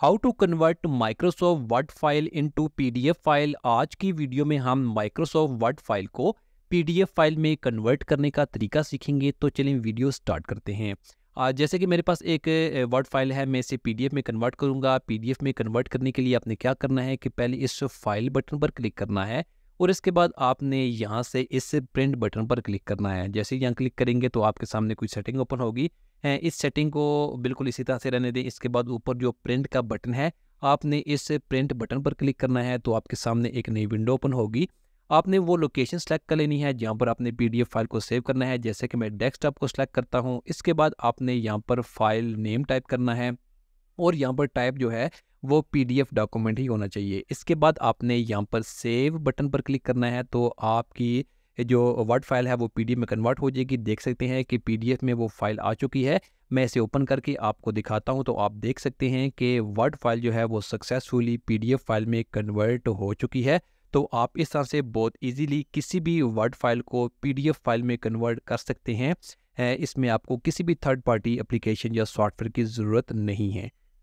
how to convert Microsoft Word file D F file आज की video में हम माइक्रोसॉफ्ट वर्ड फाइल को एफ फाइल में कन्वर्ट करने का तरीका सीखेंगे तो चलें वीडियो स्टार्ट करते हैं आज जैसे कि मेरे पास एक वर्ड फाइल है मैं इसे एफ में कन्वर्ट करूंगा एफ में कन्वर्ट करने के लिए आपने क्या करना है कि पहले इस फाइल बटन पर क्लिक करना है और इसके बाद आपने यहाँ से इस प्रिंट बटन पर क्लिक करना है जैसे ही यहाँ क्लिक करेंगे तो आपके सामने कोई सेटिंग ओपन होगी इस सेटिंग को बिल्कुल इसी तरह से रहने दें इसके बाद ऊपर जो प्रिंट का बटन है आपने इस प्रिंट बटन पर क्लिक करना है तो आपके सामने एक नई विंडो ओपन होगी आपने वो लोकेशन सेलेक्ट कर लेनी है जहाँ पर आपने पीडीएफ फाइल को सेव करना है जैसे कि मैं डेस्कटॉप को सिलेक्ट करता हूँ इसके बाद आपने यहाँ पर फाइल नेम टाइप करना है और यहाँ पर टाइप जो है वो पीडीएफ डॉक्यूमेंट ही होना चाहिए इसके बाद आपने यहाँ पर सेव बटन पर क्लिक करना है तो आपकी जो वर्ड फाइल है वो पीडीएफ में कन्वर्ट हो जाएगी देख सकते हैं कि पीडीएफ में वो फाइल आ चुकी है मैं इसे ओपन करके आपको दिखाता हूं तो आप देख सकते हैं कि वर्ड फाइल जो है वो सक्सेसफुली पीडीएफ फाइल में कन्वर्ट हो चुकी है तो आप इस तरह से बहुत इजीली किसी भी वर्ड फाइल को पीडीएफ फाइल में कन्वर्ट कर सकते हैं इसमें आपको किसी भी थर्ड पार्टी एप्लीकेशन या सॉफ्टवेयर की ज़रूरत नहीं है